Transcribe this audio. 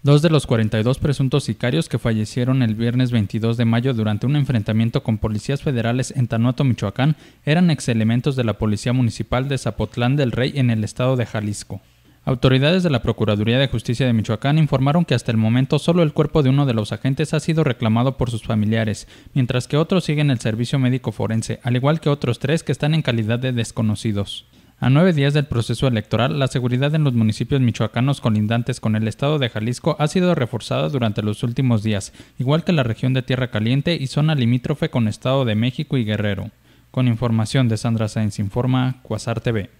Dos de los 42 presuntos sicarios que fallecieron el viernes 22 de mayo durante un enfrentamiento con policías federales en Tanuato, Michoacán, eran exelementos de la Policía Municipal de Zapotlán del Rey en el estado de Jalisco. Autoridades de la Procuraduría de Justicia de Michoacán informaron que hasta el momento solo el cuerpo de uno de los agentes ha sido reclamado por sus familiares, mientras que otros siguen el servicio médico forense, al igual que otros tres que están en calidad de desconocidos. A nueve días del proceso electoral, la seguridad en los municipios michoacanos colindantes con el estado de Jalisco ha sido reforzada durante los últimos días, igual que la región de Tierra Caliente y zona limítrofe con Estado de México y Guerrero. Con información de Sandra Sainz Informa, Cuasar TV.